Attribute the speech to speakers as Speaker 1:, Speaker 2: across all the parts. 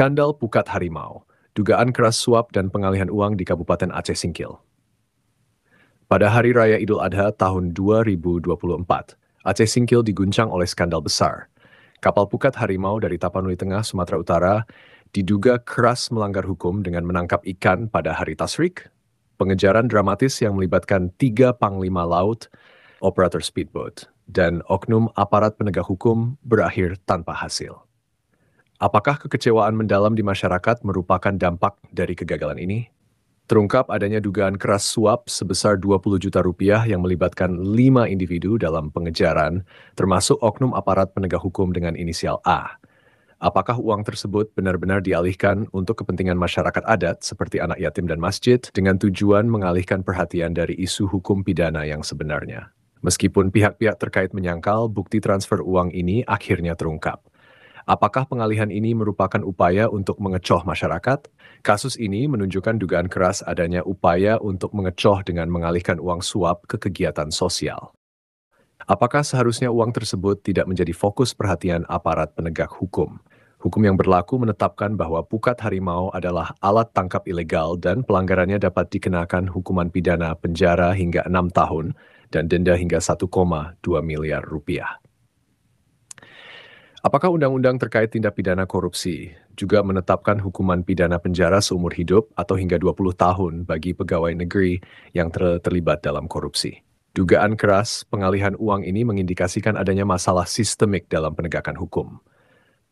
Speaker 1: Skandal Pukat Harimau, Dugaan Keras Suap dan Pengalihan Uang di Kabupaten Aceh Singkil. Pada Hari Raya Idul Adha tahun 2024, Aceh Singkil diguncang oleh skandal besar. Kapal pukat harimau dari Tapanuli Tengah, Sumatera Utara, diduga keras melanggar hukum dengan menangkap ikan pada hari tasrik, pengejaran dramatis yang melibatkan tiga panglima laut, operator speedboat, dan oknum aparat penegak hukum berakhir tanpa hasil. Apakah kekecewaan mendalam di masyarakat merupakan dampak dari kegagalan ini? Terungkap adanya dugaan keras suap sebesar 20 juta rupiah yang melibatkan lima individu dalam pengejaran, termasuk oknum aparat penegak hukum dengan inisial A. Apakah uang tersebut benar-benar dialihkan untuk kepentingan masyarakat adat seperti anak yatim dan masjid dengan tujuan mengalihkan perhatian dari isu hukum pidana yang sebenarnya? Meskipun pihak-pihak terkait menyangkal, bukti transfer uang ini akhirnya terungkap. Apakah pengalihan ini merupakan upaya untuk mengecoh masyarakat? Kasus ini menunjukkan dugaan keras adanya upaya untuk mengecoh dengan mengalihkan uang suap ke kegiatan sosial. Apakah seharusnya uang tersebut tidak menjadi fokus perhatian aparat penegak hukum? Hukum yang berlaku menetapkan bahwa pukat harimau adalah alat tangkap ilegal dan pelanggarannya dapat dikenakan hukuman pidana penjara hingga enam tahun dan denda hingga 1,2 miliar rupiah. Apakah undang-undang terkait tindak pidana korupsi juga menetapkan hukuman pidana penjara seumur hidup atau hingga 20 tahun bagi pegawai negeri yang ter terlibat dalam korupsi? Dugaan keras pengalihan uang ini mengindikasikan adanya masalah sistemik dalam penegakan hukum.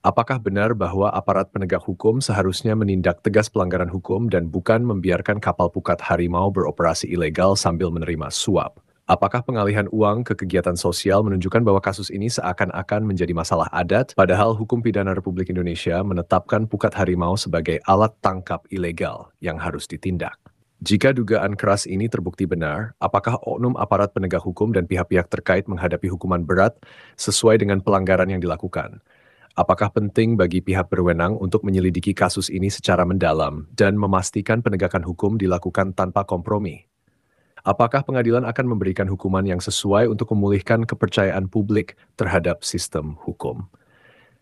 Speaker 1: Apakah benar bahwa aparat penegak hukum seharusnya menindak tegas pelanggaran hukum dan bukan membiarkan kapal pukat harimau beroperasi ilegal sambil menerima suap? Apakah pengalihan uang ke kegiatan sosial menunjukkan bahwa kasus ini seakan-akan menjadi masalah adat, padahal hukum pidana Republik Indonesia menetapkan pukat harimau sebagai alat tangkap ilegal yang harus ditindak? Jika dugaan keras ini terbukti benar, apakah oknum aparat penegak hukum dan pihak-pihak terkait menghadapi hukuman berat sesuai dengan pelanggaran yang dilakukan? Apakah penting bagi pihak berwenang untuk menyelidiki kasus ini secara mendalam dan memastikan penegakan hukum dilakukan tanpa kompromi? Apakah pengadilan akan memberikan hukuman yang sesuai untuk memulihkan kepercayaan publik terhadap sistem hukum?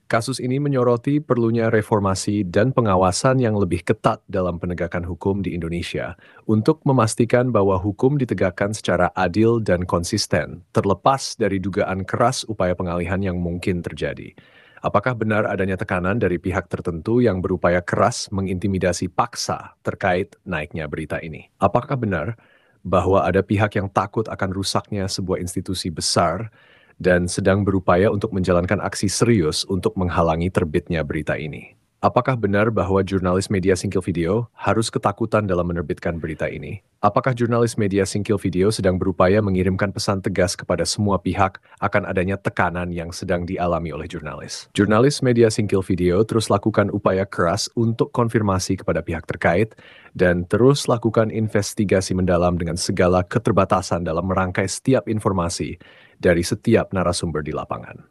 Speaker 1: Kasus ini menyoroti perlunya reformasi dan pengawasan yang lebih ketat dalam penegakan hukum di Indonesia untuk memastikan bahwa hukum ditegakkan secara adil dan konsisten, terlepas dari dugaan keras upaya pengalihan yang mungkin terjadi. Apakah benar adanya tekanan dari pihak tertentu yang berupaya keras mengintimidasi paksa terkait naiknya berita ini? Apakah benar bahwa ada pihak yang takut akan rusaknya sebuah institusi besar dan sedang berupaya untuk menjalankan aksi serius untuk menghalangi terbitnya berita ini. Apakah benar bahwa jurnalis media singkil video harus ketakutan dalam menerbitkan berita ini? Apakah jurnalis media singkil video sedang berupaya mengirimkan pesan tegas kepada semua pihak akan adanya tekanan yang sedang dialami oleh jurnalis? Jurnalis media singkil video terus lakukan upaya keras untuk konfirmasi kepada pihak terkait dan terus lakukan investigasi mendalam dengan segala keterbatasan dalam merangkai setiap informasi dari setiap narasumber di lapangan.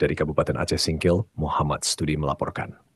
Speaker 1: Dari Kabupaten Aceh Singkil, Muhammad Studi melaporkan.